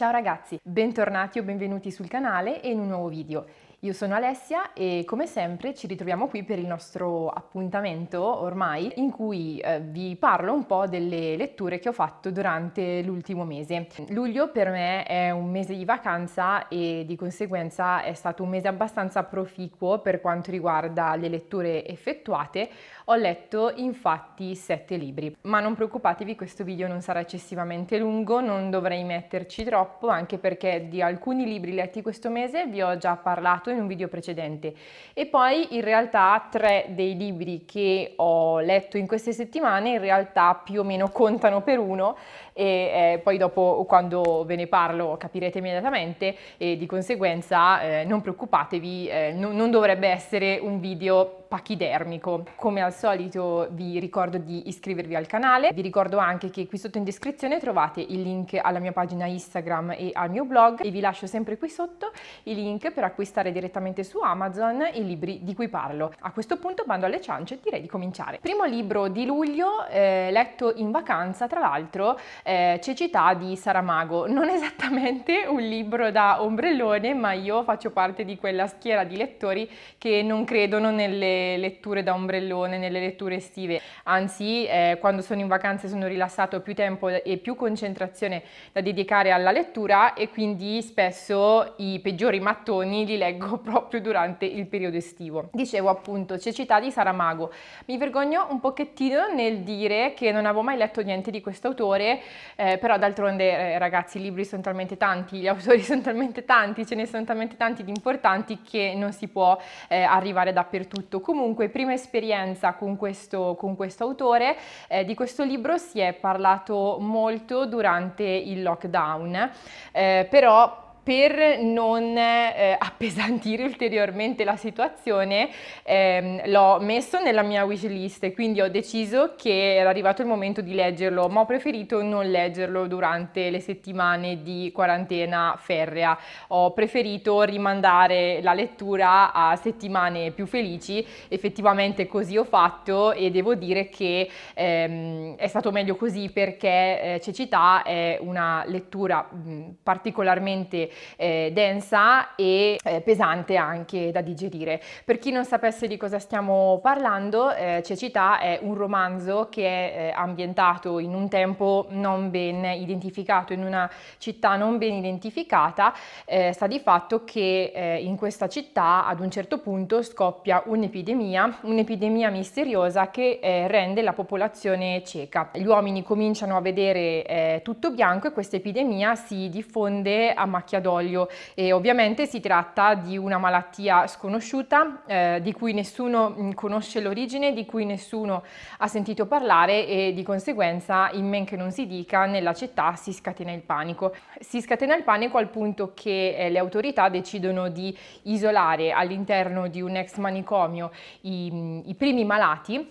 Ciao ragazzi, bentornati o benvenuti sul canale e in un nuovo video. Io sono Alessia e come sempre ci ritroviamo qui per il nostro appuntamento ormai in cui eh, vi parlo un po' delle letture che ho fatto durante l'ultimo mese. Luglio per me è un mese di vacanza e di conseguenza è stato un mese abbastanza proficuo per quanto riguarda le letture effettuate. Ho letto infatti sette libri, ma non preoccupatevi questo video non sarà eccessivamente lungo, non dovrei metterci troppo anche perché di alcuni libri letti questo mese vi ho già parlato citato in un video precedente. E poi in realtà tre dei libri che ho letto in queste settimane in realtà più o meno contano per uno e eh, poi dopo quando ve ne parlo capirete immediatamente e di conseguenza eh, non preoccupatevi, eh, non, non dovrebbe essere un video pachidermico. Come al solito vi ricordo di iscrivervi al canale, vi ricordo anche che qui sotto in descrizione trovate il link alla mia pagina Instagram e al mio blog e vi lascio sempre qui sotto i link per acquistare direttamente su Amazon i libri di cui parlo. A questo punto bando alle ciance direi di cominciare. Primo libro di luglio eh, letto in vacanza, tra l'altro eh, Cecità di Saramago, non esattamente un libro da ombrellone ma io faccio parte di quella schiera di lettori che non credono nelle letture da ombrellone, nelle letture estive, anzi eh, quando sono in vacanze sono rilassato, ho più tempo e più concentrazione da dedicare alla lettura e quindi spesso i peggiori mattoni li leggo proprio durante il periodo estivo. Dicevo appunto cecità di Saramago, mi vergogno un pochettino nel dire che non avevo mai letto niente di questo autore, eh, però d'altronde eh, ragazzi i libri sono talmente tanti, gli autori sono talmente tanti, ce ne sono talmente tanti di importanti che non si può eh, arrivare dappertutto. Comunque, prima esperienza con questo, con questo autore, eh, di questo libro si è parlato molto durante il lockdown, eh, però per non eh, appesantire ulteriormente la situazione ehm, l'ho messo nella mia wishlist e quindi ho deciso che era arrivato il momento di leggerlo ma ho preferito non leggerlo durante le settimane di quarantena ferrea ho preferito rimandare la lettura a settimane più felici effettivamente così ho fatto e devo dire che ehm, è stato meglio così perché eh, Cecità è una lettura mh, particolarmente eh, densa e eh, pesante anche da digerire. Per chi non sapesse di cosa stiamo parlando, eh, Cecità è un romanzo che è eh, ambientato in un tempo non ben identificato, in una città non ben identificata, eh, sta di fatto che eh, in questa città ad un certo punto scoppia un'epidemia, un'epidemia misteriosa che rende la popolazione cieca. Gli uomini cominciano a vedere tutto bianco e questa epidemia si diffonde a macchia d'olio e ovviamente si tratta di una malattia sconosciuta eh, di cui nessuno mm, conosce l'origine, di cui nessuno ha sentito parlare e di conseguenza in men che non si dica nella città si scatena il panico. Si scatena il panico al punto che eh, le autorità decidono di isolare all'interno di un ex manicomio i, mm, i primi malati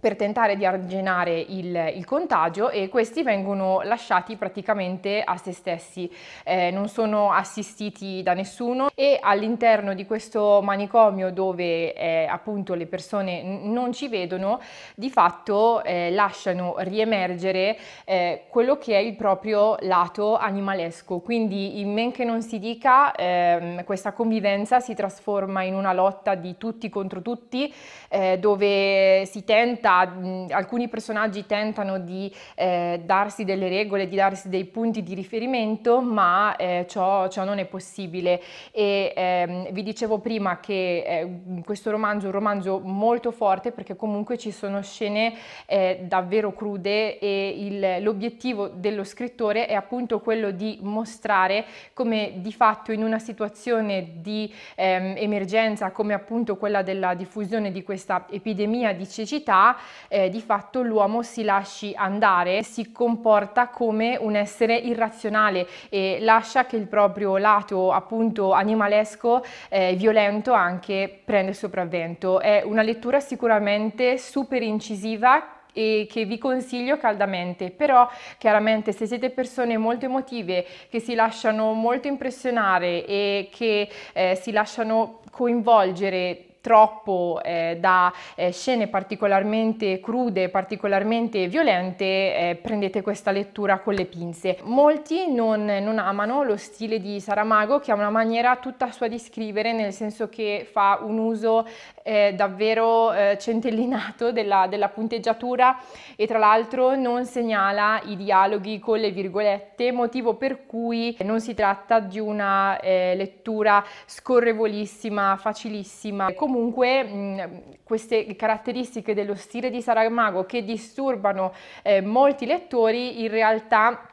per tentare di arginare il, il, contagio e questi vengono lasciati praticamente a se stessi, eh, non sono assistiti da nessuno e all'interno di questo manicomio dove eh, appunto le persone non ci vedono, di fatto eh, lasciano riemergere eh, quello che è il proprio lato animalesco, quindi in men che non si dica ehm, questa convivenza si trasforma in una lotta di tutti contro tutti eh, dove si tenta difficoltà, mh, alcuni personaggi tentano di eh, darsi delle regole, di darsi dei punti di riferimento, ma eh, ciò, ciò, non è possibile. E ehm, vi dicevo prima che eh, questo romanzo è un romanzo molto forte perché comunque ci sono scene eh, davvero crude e l'obiettivo dello scrittore è appunto quello di mostrare come di fatto in una situazione di ehm, emergenza come appunto quella della diffusione di questa epidemia di cecità eh, di fatto l'uomo si lasci andare, si comporta come un essere irrazionale e lascia che il proprio lato appunto animalesco, eh, violento anche prenda il sopravvento. È una lettura sicuramente super incisiva e che vi consiglio caldamente, però chiaramente se siete persone molto emotive, che si lasciano molto impressionare e che eh, si lasciano coinvolgere troppo eh, da eh, scene particolarmente crude, particolarmente violente, eh, prendete questa lettura con le pinze. Molti non, non, amano lo stile di Saramago che ha una maniera tutta sua di scrivere, nel senso che fa un uso eh, davvero eh, centellinato della, della punteggiatura e tra l'altro non segnala i dialoghi con le virgolette, motivo per cui non si tratta di una eh, lettura scorrevolissima, facilissima. Comunque comunque mh, queste caratteristiche dello stile di Saramago che disturbano eh, molti lettori in realtà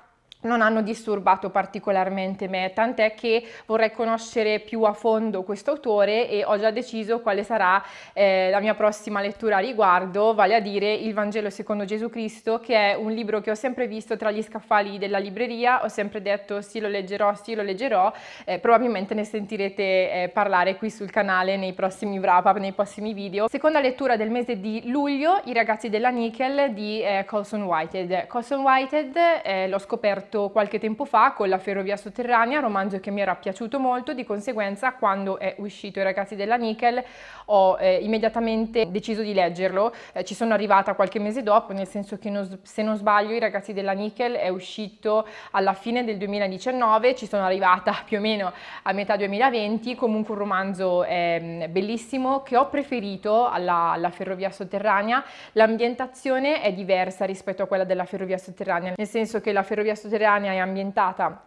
non hanno disturbato particolarmente me, tant'è che vorrei conoscere più a fondo questo autore e ho già deciso quale sarà eh, la mia prossima lettura a riguardo, vale a dire Il Vangelo secondo Gesù Cristo, che è un libro che ho sempre visto tra gli scaffali della libreria, ho sempre detto sì lo leggerò, sì lo leggerò, eh, probabilmente ne sentirete eh, parlare qui sul canale nei prossimi wrap up, nei prossimi video. Seconda lettura del mese di luglio, I ragazzi della Nickel di eh, Colson Whitehead. Colson Whitehead eh, l'ho scoperto letto qualche tempo fa con la Ferrovia Sotterranea, romanzo che mi era piaciuto molto, di conseguenza quando è uscito I ragazzi della Nickel ho eh, immediatamente deciso di leggerlo, eh, ci sono arrivata qualche mese dopo, nel senso che non, se non sbaglio I ragazzi della Nickel è uscito alla fine del 2019, ci sono arrivata più o meno a metà 2020, comunque un romanzo eh, bellissimo che ho preferito alla, alla Ferrovia Sotterranea, l'ambientazione è diversa rispetto a quella della Ferrovia Sotterranea, nel senso che la Ferrovia Sotterranea mediterranea è ambientata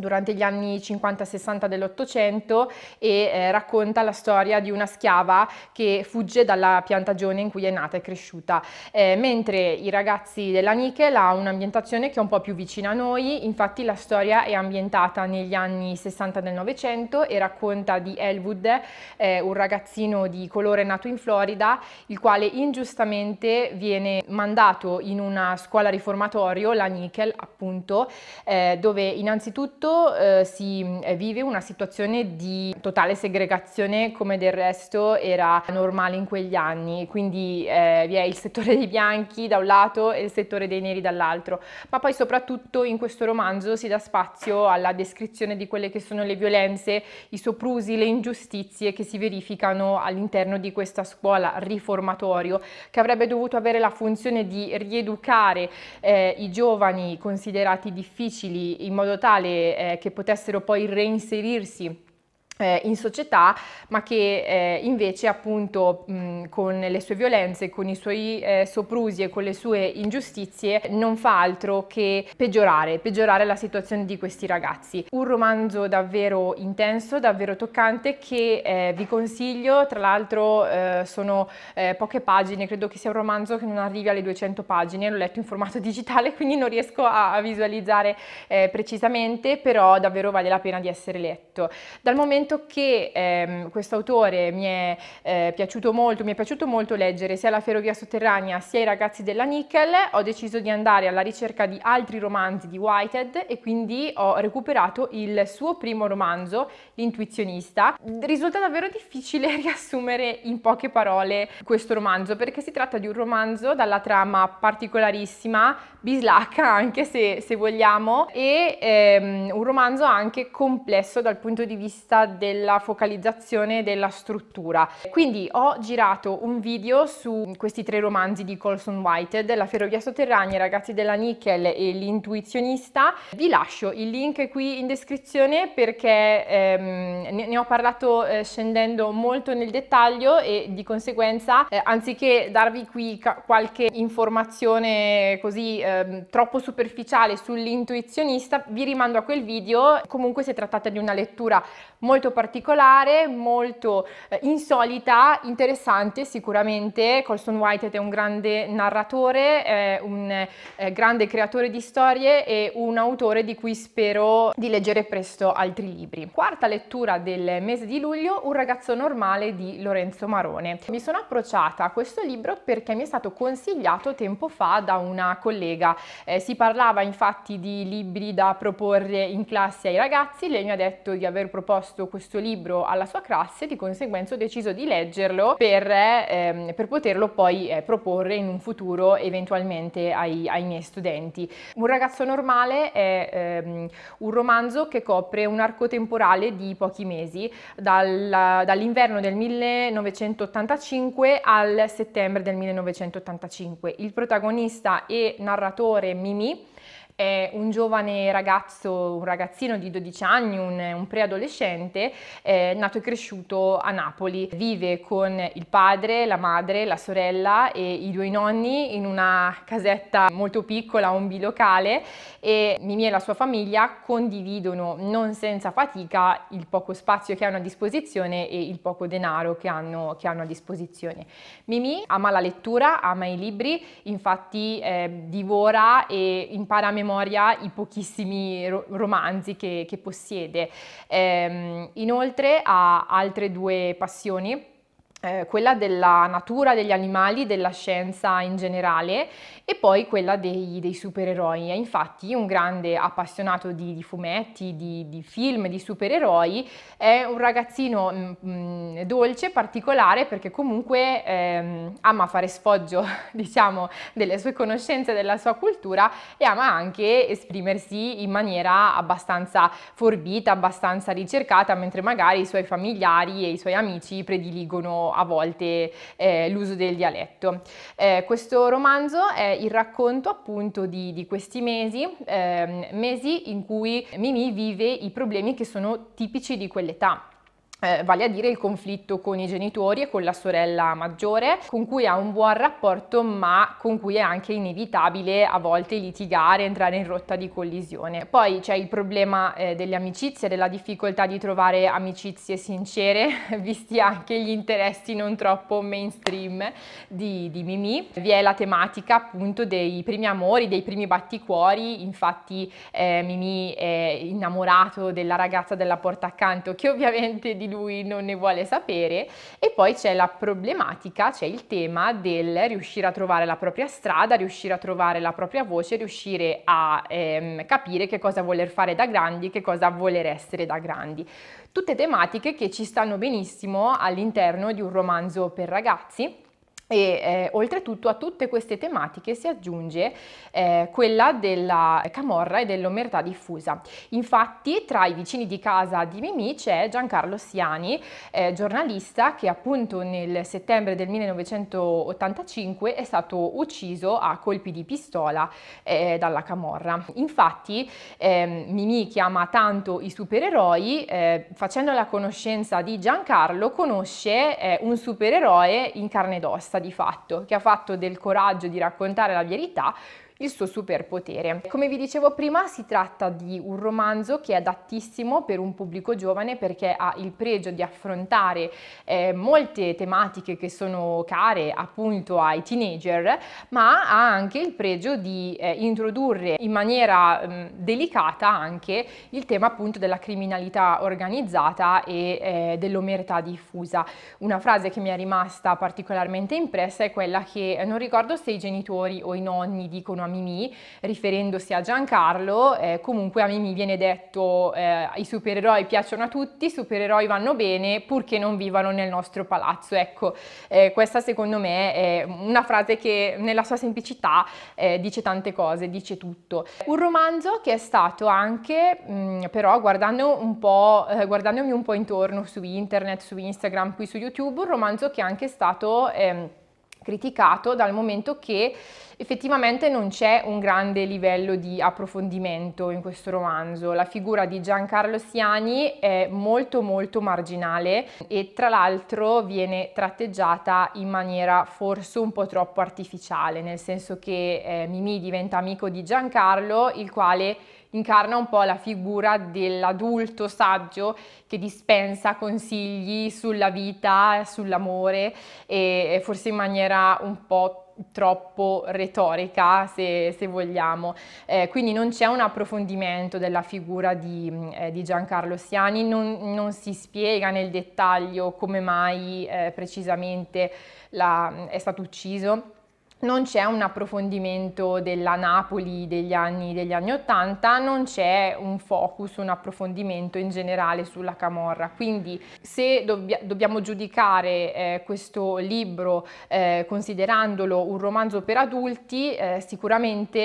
durante gli anni 50-60 dell'Ottocento e eh, racconta la storia di una schiava che fugge dalla piantagione in cui è nata e cresciuta, eh, mentre I ragazzi della Nickel ha un'ambientazione che è un po' più vicina a noi, infatti la storia è ambientata negli anni 60 del Novecento e racconta di Elwood, eh, un ragazzino di colore nato in Florida, il quale ingiustamente viene mandato in una scuola riformatorio, la Nickel appunto, eh, dove innanzitutto momento eh, si eh, vive una situazione di totale segregazione come del resto era normale in quegli anni, quindi eh, vi è il settore dei bianchi da un lato e il settore dei neri dall'altro, ma poi soprattutto in questo romanzo si dà spazio alla descrizione di quelle che sono le violenze, i soprusi, le ingiustizie che si verificano all'interno di questa scuola riformatorio che avrebbe dovuto avere la funzione di rieducare eh, i giovani considerati difficili in modo tale eh, che potessero poi reinserirsi eh, in società, ma che eh, invece appunto mh, con le sue violenze, con i suoi eh, soprusi e con le sue ingiustizie non fa altro che peggiorare, peggiorare la situazione di questi ragazzi. Un romanzo davvero intenso, davvero toccante che eh, vi consiglio, tra l'altro eh, sono eh, poche pagine, credo che sia un romanzo che non arrivi alle 200 pagine, l'ho letto in formato digitale quindi non riesco a, a visualizzare precisamente, però davvero vale la pena di essere letto. Dal momento detto che ehm, questo autore mi è eh, piaciuto molto, mi è piaciuto molto leggere sia La ferrovia sotterranea sia I ragazzi della Nickel, ho deciso di andare alla ricerca di altri romanzi di Whitehead e quindi ho recuperato il suo primo romanzo, L'intuizionista. Risulta davvero difficile riassumere in poche parole questo romanzo perché si tratta di un romanzo dalla trama particolarissima, bislacca anche se, se vogliamo e ehm, un romanzo anche complesso dal punto di vista della focalizzazione della struttura. Quindi ho girato un video su questi tre romanzi di Colson Whitehead, La ferrovia sotterranea, I ragazzi della Nickel e L'intuizionista. Vi lascio il link qui in descrizione perché ehm, ne, ne, ho parlato eh, scendendo molto nel dettaglio e di conseguenza eh, anziché darvi qui qualche informazione così eh, ehm, troppo superficiale sull'intuizionista, vi rimando a quel video. Comunque si è trattata di una lettura molto particolare, molto eh, insolita, interessante sicuramente. Colson Whitehead è un grande narratore, eh, un eh, grande creatore di storie e un autore di cui spero di leggere presto altri libri. Quarta lettura del mese di luglio, Un ragazzo normale di Lorenzo Marone. Mi sono approcciata a questo libro perché mi è stato consigliato tempo fa da una collega collega. Eh, si parlava infatti di libri da proporre in classe ai ragazzi, lei mi ha detto di aver proposto questo libro alla sua classe, di conseguenza ho deciso di leggerlo per, ehm, per poterlo poi eh, proporre in un futuro eventualmente ai, ai, miei studenti. Un ragazzo normale è ehm, un romanzo che copre un arco temporale di pochi mesi, dal, dall'inverno del 1985 al settembre del 1985. Il protagonista e narratore collaboratore Mimi eh, un giovane ragazzo, un ragazzino di 12 anni, un, un preadolescente, eh, nato e cresciuto a Napoli. Vive con il padre, la madre, la sorella e i due nonni in una casetta molto piccola, un bilocale e Mimì e la sua famiglia condividono non senza fatica il poco spazio che hanno a disposizione e il poco denaro che hanno, che hanno a disposizione. Mimì ama la lettura, ama i libri, infatti eh, divora e impara a memoria memoria i pochissimi ro- romanzi che, che possiede. Ehm, inoltre ha altre due passioni eh, quella della natura degli animali, della scienza in generale e poi quella dei, dei supereroi. È infatti un grande appassionato di, di fumetti, di, di, film, di supereroi, è un ragazzino mh, mm, mm, dolce, particolare perché comunque ehm, ama fare sfoggio diciamo, delle sue conoscenze, della sua cultura e ama anche esprimersi in maniera abbastanza forbita, abbastanza ricercata, mentre magari i suoi familiari e i suoi amici prediligono a volte eh, l'uso del dialetto. Eh, questo romanzo è il racconto appunto di, di questi mesi, ehm, mesi in cui Mimi vive i problemi che sono tipici di quell'età eh, vale a dire il conflitto con i genitori e con la sorella maggiore, con cui ha un buon rapporto ma con cui è anche inevitabile a volte litigare, entrare in rotta di collisione. Poi c'è il problema eh, delle amicizie, della difficoltà di trovare amicizie sincere, visti anche gli interessi non troppo mainstream di, di Mimi. Vi è la tematica appunto dei primi amori, dei primi batticuori, infatti eh, Mimi è innamorato della ragazza della porta accanto che ovviamente di lui non ne vuole sapere e poi c'è la problematica, c'è il tema del riuscire a trovare la propria strada, riuscire a trovare la propria voce, riuscire a ehm, capire che cosa voler fare da grandi, che cosa voler essere da grandi. Tutte tematiche che ci stanno benissimo all'interno di un romanzo per ragazzi e eh, oltretutto a tutte queste tematiche si aggiunge eh, quella della camorra e dell'omertà diffusa. Infatti tra i vicini di casa di Mimì c'è Giancarlo Siani, eh, giornalista che appunto nel settembre del 1985 è stato ucciso a colpi di pistola eh, dalla camorra. Infatti ehm, Mimì chiama tanto i supereroi, eh, facendo la conoscenza di Giancarlo conosce eh, un supereroe in carne ed ossa di fatto, che ha fatto del coraggio di raccontare la verità il suo superpotere. Come vi dicevo prima si tratta di un romanzo che è adattissimo per un pubblico giovane perché ha il pregio di affrontare eh, molte tematiche che sono care appunto ai teenager ma ha anche il pregio di eh, introdurre in maniera mh, mm, delicata anche il tema appunto della criminalità organizzata e eh, dell'omertà diffusa. Una frase che mi è rimasta particolarmente impressa è quella che eh, non ricordo se i genitori o i nonni dicono a Mimì, riferendosi a Giancarlo, eh, comunque a Mimì viene detto eh, i supereroi piacciono a tutti, i supereroi vanno bene purché non vivano nel nostro palazzo. Ecco, eh, questa secondo me è una frase che nella sua semplicità eh, dice tante cose, dice tutto. Un romanzo che è stato anche, mh, mm, però guardando un po', eh, guardandomi un po' intorno su internet, su Instagram, qui su YouTube, un romanzo che è anche stato... Ehm, criticato dal momento che effettivamente non c'è un grande livello di approfondimento in questo romanzo. La figura di Giancarlo Siani è molto molto marginale e tra l'altro viene tratteggiata in maniera forse un po' troppo artificiale, nel senso che eh, Mimi diventa amico di Giancarlo, il quale incarna un po' la figura dell'adulto saggio che dispensa consigli sulla vita, sull'amore e forse in maniera un po' troppo retorica se, se vogliamo eh, quindi non c'è un approfondimento della figura di, eh, di Giancarlo Siani non, non, si spiega nel dettaglio come mai eh, precisamente la, è stato ucciso non c'è un approfondimento della Napoli degli anni, degli anni 80, non c'è un focus, un approfondimento in generale sulla Camorra. Quindi se dobbia, dobbiamo giudicare eh, questo libro eh, considerandolo un romanzo per adulti, eh, sicuramente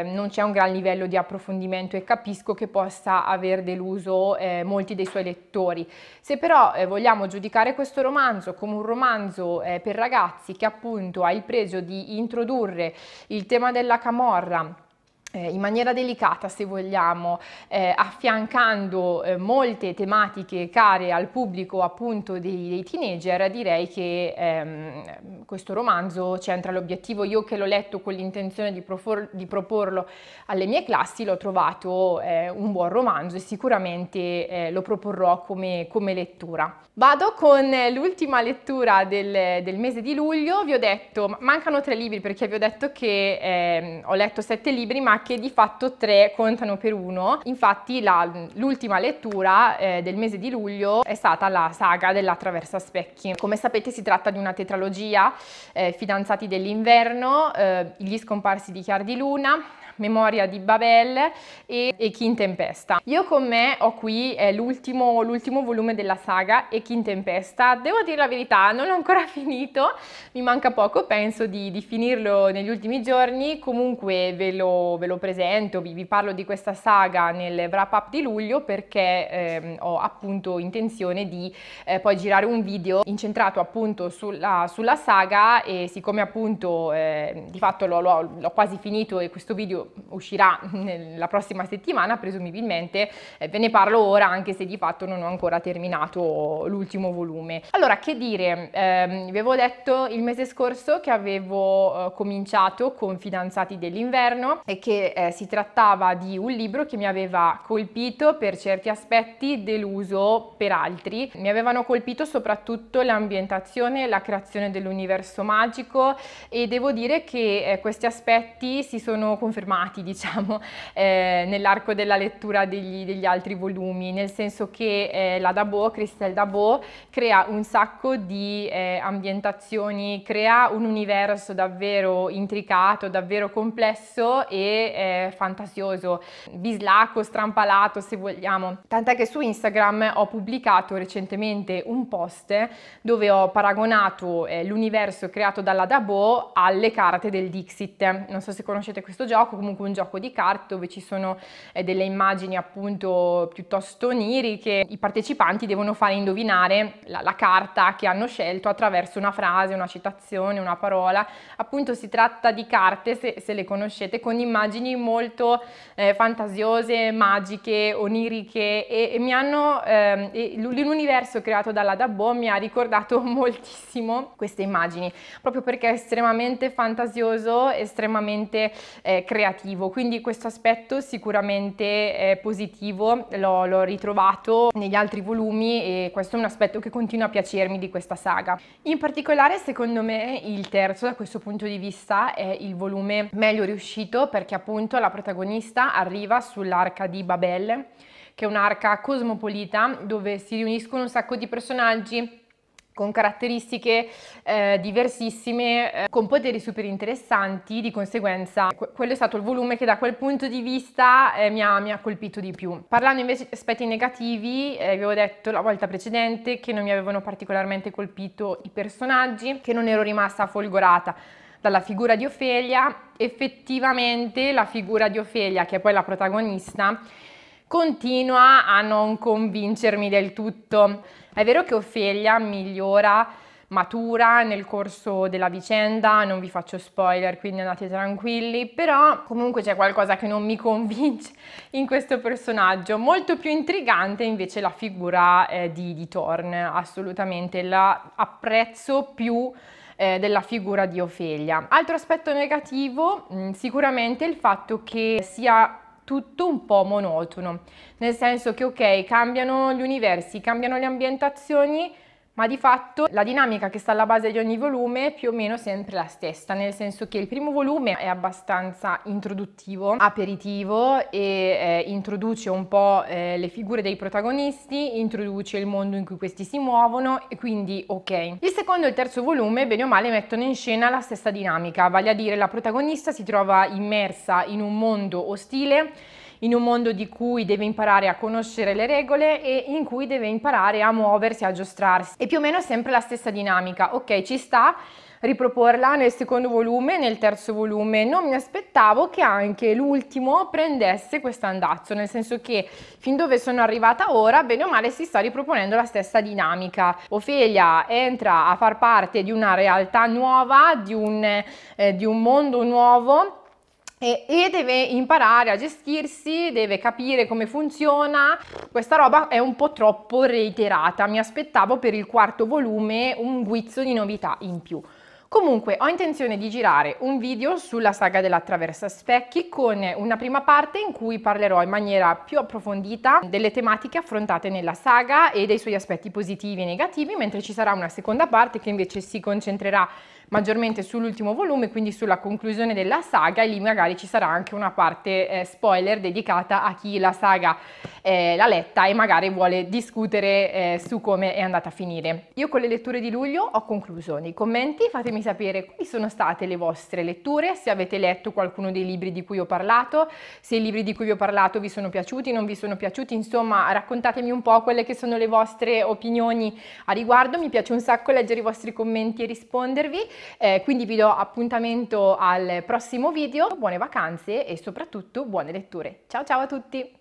eh, non c'è un gran livello di approfondimento e capisco che possa aver deluso eh, molti dei suoi lettori. Se però eh, vogliamo giudicare questo romanzo come un romanzo per ragazzi che appunto ha il pregio di introdurre il tema della camorra eh, in maniera delicata se vogliamo, eh, affiancando eh, molte tematiche care al pubblico appunto dei, dei teenager, direi che ehm, questo romanzo c'entra l'obiettivo. Io che l'ho letto con l'intenzione di, di, proporlo alle mie classi l'ho trovato eh, un buon romanzo e sicuramente eh, lo proporrò come, come, lettura. Vado con l'ultima lettura del, del, mese di luglio, vi ho detto, mancano tre libri perché vi ho detto che ehm, ho letto sette libri ma che di fatto tre contano per uno. Infatti l'ultima lettura eh, del mese di luglio è stata la saga della Traversa Specchi. Come sapete si tratta di una tetralogia, eh, Fidanzati dell'inverno, eh, Gli scomparsi di Chiar di Luna, Memoria di Babel e Echi in Tempesta. Io con me ho qui l'ultimo, volume della saga Echi in Tempesta. Devo dire la verità, non l'ho ancora finito, mi manca poco, penso di, di finirlo negli ultimi giorni, comunque ve lo, ve lo presento, vi, vi, parlo di questa saga nel wrap up di luglio perché ehm, ho appunto intenzione di eh, poi girare un video incentrato appunto sulla, sulla saga e siccome appunto eh, di fatto l'ho quasi finito e questo video uscirà la prossima settimana presumibilmente, eh, ve ne parlo ora anche se di fatto non ho ancora terminato l'ultimo volume. Allora che dire, ehm, vi avevo detto il mese scorso che avevo eh, cominciato con Fidanzati dell'inverno e che eh, si trattava di un libro che mi aveva colpito per certi aspetti, deluso per altri. Mi avevano colpito soprattutto l'ambientazione, la creazione dell'universo magico e devo dire che eh, questi aspetti si sono confermati amati, diciamo, eh, nell'arco della lettura degli, degli, altri volumi, nel senso che eh, la Dabo, Christelle Dabo, crea un sacco di eh, ambientazioni, crea un universo davvero intricato, davvero complesso e eh, fantasioso, bislacco, strampalato se vogliamo. Tant'è che su Instagram ho pubblicato recentemente un post dove ho paragonato eh, l'universo creato dalla Dabo alle carte del Dixit. Non so se conoscete questo gioco, comunque un gioco di carte dove ci sono eh, delle immagini appunto piuttosto oniriche. I partecipanti devono fare indovinare la, la carta che hanno scelto attraverso una frase, una citazione, una parola. Appunto si tratta di carte, se, se le conoscete, con immagini molto eh, fantasiose, magiche, oniriche e, e mi hanno, eh, l'universo creato dalla Dabbo mi ha ricordato moltissimo queste immagini, proprio perché è estremamente fantasioso, estremamente eh, creativo creativo, quindi questo aspetto sicuramente è positivo, l'ho, l'ho ritrovato negli altri volumi e questo è un aspetto che continua a piacermi di questa saga. In particolare secondo me il terzo da questo punto di vista è il volume meglio riuscito perché appunto la protagonista arriva sull'arca di Babel che è un'arca cosmopolita dove si riuniscono un sacco di personaggi con caratteristiche eh, diversissime, eh, con poteri super interessanti, di conseguenza que- quello è stato il volume che da quel punto di vista eh, mi, ha, mi, ha, colpito di più. Parlando invece di aspetti negativi, eh, vi avevo detto la volta precedente che non mi avevano particolarmente colpito i personaggi, che non ero rimasta folgorata dalla figura di Ofelia, effettivamente la figura di Ofelia, che è poi la protagonista, continua a non convincermi del tutto. È vero che Ofelia migliora, matura nel corso della vicenda, non vi faccio spoiler, quindi andate tranquilli, però comunque c'è qualcosa che non mi convince in questo personaggio. Molto più intrigante invece la figura eh, di, di Thorn, assolutamente, la apprezzo più eh, della figura di Ofelia. Altro aspetto negativo mm, sicuramente il fatto che sia tutto un po' monotono, nel senso che ok, cambiano gli universi, cambiano le ambientazioni, ma di fatto la dinamica che sta alla base di ogni volume è più o meno sempre la stessa, nel senso che il primo volume è abbastanza introduttivo, aperitivo e eh, introduce un po' eh, le figure dei protagonisti, introduce il mondo in cui questi si muovono e quindi ok. Il secondo e il terzo volume, bene o male, mettono in scena la stessa dinamica, vale a dire la protagonista si trova immersa in un mondo ostile in un mondo di cui deve imparare a conoscere le regole e in cui deve imparare a muoversi, a giostrarsi. È più o meno sempre la stessa dinamica, ok ci sta, riproporla nel secondo volume, nel terzo volume. Non mi aspettavo che anche l'ultimo prendesse questo andazzo, nel senso che fin dove sono arrivata ora, bene o male si sta riproponendo la stessa dinamica. Ofelia entra a far parte di una realtà nuova, di un, eh, di un mondo nuovo e, e, deve imparare a gestirsi, deve capire come funziona. Questa roba è un po' troppo reiterata, mi aspettavo per il quarto volume un guizzo di novità in più. Comunque ho intenzione di girare un video sulla saga dell'attraversa Specchi con una prima parte in cui parlerò in maniera più approfondita delle tematiche affrontate nella saga e dei suoi aspetti positivi e negativi, mentre ci sarà una seconda parte che invece si concentrerà maggiormente sull'ultimo volume, quindi sulla conclusione della saga e lì magari ci sarà anche una parte eh, spoiler dedicata a chi la saga eh, l'ha letta e magari vuole discutere eh, su come è andata a finire. Io con le letture di luglio ho concluso. Nei commenti fatemi sapere quali sono state le vostre letture, se avete letto qualcuno dei libri di cui ho parlato, se i libri di cui vi ho parlato vi sono piaciuti, non vi sono piaciuti, insomma raccontatemi un po' quelle che sono le vostre opinioni a riguardo, mi piace un sacco leggere i vostri commenti e rispondervi eh, quindi vi do appuntamento al prossimo video, buone vacanze e soprattutto buone letture. Ciao ciao a tutti!